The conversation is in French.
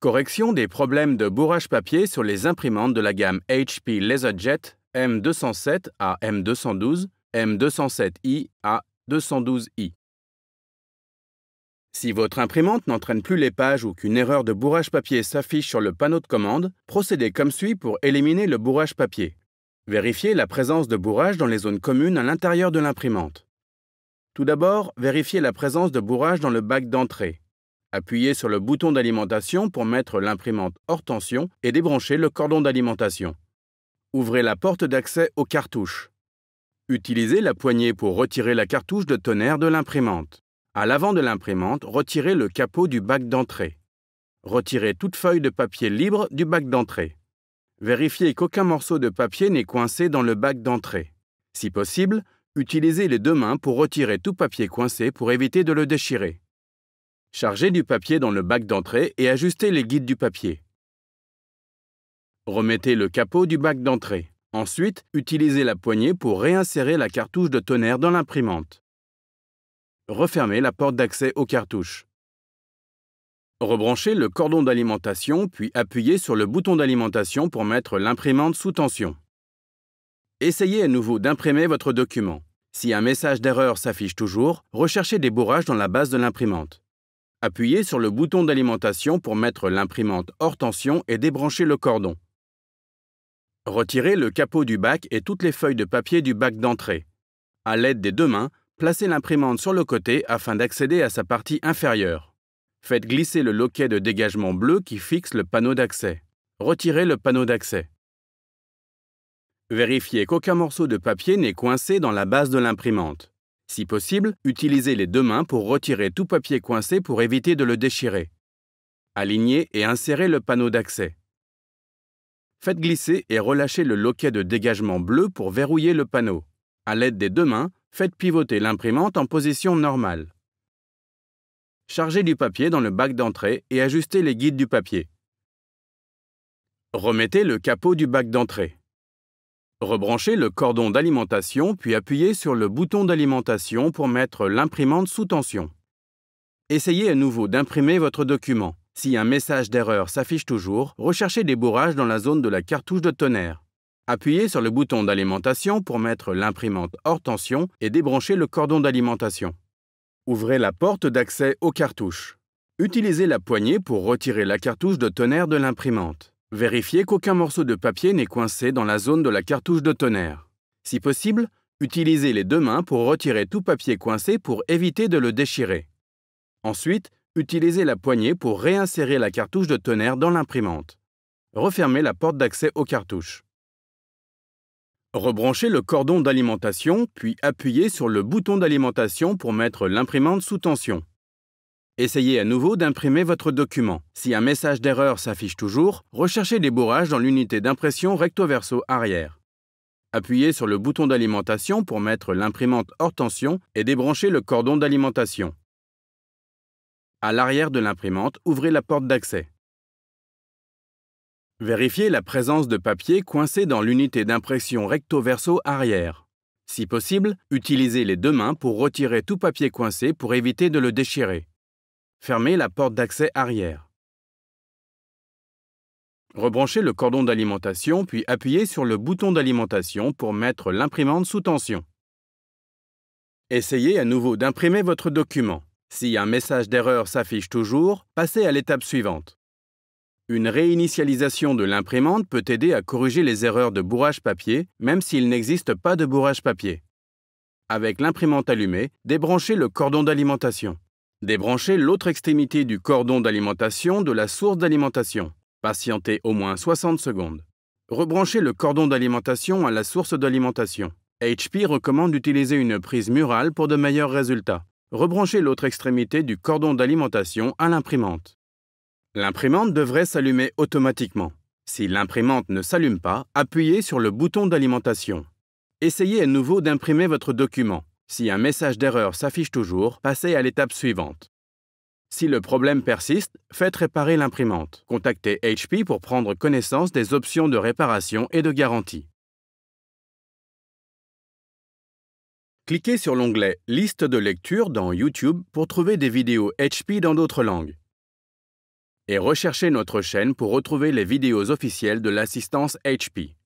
Correction des problèmes de bourrage papier sur les imprimantes de la gamme HP LaserJet M207 à M212, M207i à 212i. Si votre imprimante n'entraîne plus les pages ou qu'une erreur de bourrage papier s'affiche sur le panneau de commande, procédez comme suit pour éliminer le bourrage papier. Vérifiez la présence de bourrage dans les zones communes à l'intérieur de l'imprimante. Tout d'abord, vérifiez la présence de bourrage dans le bac d'entrée. Appuyez sur le bouton d'alimentation pour mettre l'imprimante hors tension et débrancher le cordon d'alimentation. Ouvrez la porte d'accès aux cartouches. Utilisez la poignée pour retirer la cartouche de tonnerre de l'imprimante. À l'avant de l'imprimante, retirez le capot du bac d'entrée. Retirez toute feuille de papier libre du bac d'entrée. Vérifiez qu'aucun morceau de papier n'est coincé dans le bac d'entrée. Si possible, utilisez les deux mains pour retirer tout papier coincé pour éviter de le déchirer. Chargez du papier dans le bac d'entrée et ajustez les guides du papier. Remettez le capot du bac d'entrée. Ensuite, utilisez la poignée pour réinsérer la cartouche de tonnerre dans l'imprimante. Refermez la porte d'accès aux cartouches. Rebranchez le cordon d'alimentation, puis appuyez sur le bouton d'alimentation pour mettre l'imprimante sous tension. Essayez à nouveau d'imprimer votre document. Si un message d'erreur s'affiche toujours, recherchez des bourrages dans la base de l'imprimante. Appuyez sur le bouton d'alimentation pour mettre l'imprimante hors tension et débrancher le cordon. Retirez le capot du bac et toutes les feuilles de papier du bac d'entrée. À l'aide des deux mains, placez l'imprimante sur le côté afin d'accéder à sa partie inférieure. Faites glisser le loquet de dégagement bleu qui fixe le panneau d'accès. Retirez le panneau d'accès. Vérifiez qu'aucun morceau de papier n'est coincé dans la base de l'imprimante. Si possible, utilisez les deux mains pour retirer tout papier coincé pour éviter de le déchirer. Alignez et insérez le panneau d'accès. Faites glisser et relâchez le loquet de dégagement bleu pour verrouiller le panneau. À l'aide des deux mains, faites pivoter l'imprimante en position normale. Chargez du papier dans le bac d'entrée et ajustez les guides du papier. Remettez le capot du bac d'entrée. Rebranchez le cordon d'alimentation puis appuyez sur le bouton d'alimentation pour mettre l'imprimante sous tension. Essayez à nouveau d'imprimer votre document. Si un message d'erreur s'affiche toujours, recherchez des bourrages dans la zone de la cartouche de tonnerre. Appuyez sur le bouton d'alimentation pour mettre l'imprimante hors tension et débranchez le cordon d'alimentation. Ouvrez la porte d'accès aux cartouches. Utilisez la poignée pour retirer la cartouche de tonnerre de l'imprimante. Vérifiez qu'aucun morceau de papier n'est coincé dans la zone de la cartouche de tonnerre. Si possible, utilisez les deux mains pour retirer tout papier coincé pour éviter de le déchirer. Ensuite, utilisez la poignée pour réinsérer la cartouche de tonnerre dans l'imprimante. Refermez la porte d'accès aux cartouches. Rebranchez le cordon d'alimentation, puis appuyez sur le bouton d'alimentation pour mettre l'imprimante sous tension. Essayez à nouveau d'imprimer votre document. Si un message d'erreur s'affiche toujours, recherchez des bourrages dans l'unité d'impression recto-verso arrière. Appuyez sur le bouton d'alimentation pour mettre l'imprimante hors tension et débranchez le cordon d'alimentation. À l'arrière de l'imprimante, ouvrez la porte d'accès. Vérifiez la présence de papier coincé dans l'unité d'impression recto-verso arrière. Si possible, utilisez les deux mains pour retirer tout papier coincé pour éviter de le déchirer. Fermez la porte d'accès arrière. Rebranchez le cordon d'alimentation, puis appuyez sur le bouton d'alimentation pour mettre l'imprimante sous tension. Essayez à nouveau d'imprimer votre document. Si un message d'erreur s'affiche toujours, passez à l'étape suivante. Une réinitialisation de l'imprimante peut aider à corriger les erreurs de bourrage papier, même s'il n'existe pas de bourrage papier. Avec l'imprimante allumée, débranchez le cordon d'alimentation. Débranchez l'autre extrémité du cordon d'alimentation de la source d'alimentation. Patientez au moins 60 secondes. Rebranchez le cordon d'alimentation à la source d'alimentation. HP recommande d'utiliser une prise murale pour de meilleurs résultats. Rebranchez l'autre extrémité du cordon d'alimentation à l'imprimante. L'imprimante devrait s'allumer automatiquement. Si l'imprimante ne s'allume pas, appuyez sur le bouton d'alimentation. Essayez à nouveau d'imprimer votre document. Si un message d'erreur s'affiche toujours, passez à l'étape suivante. Si le problème persiste, faites réparer l'imprimante. Contactez HP pour prendre connaissance des options de réparation et de garantie. Cliquez sur l'onglet Liste de lecture dans YouTube pour trouver des vidéos HP dans d'autres langues. Et recherchez notre chaîne pour retrouver les vidéos officielles de l'assistance HP.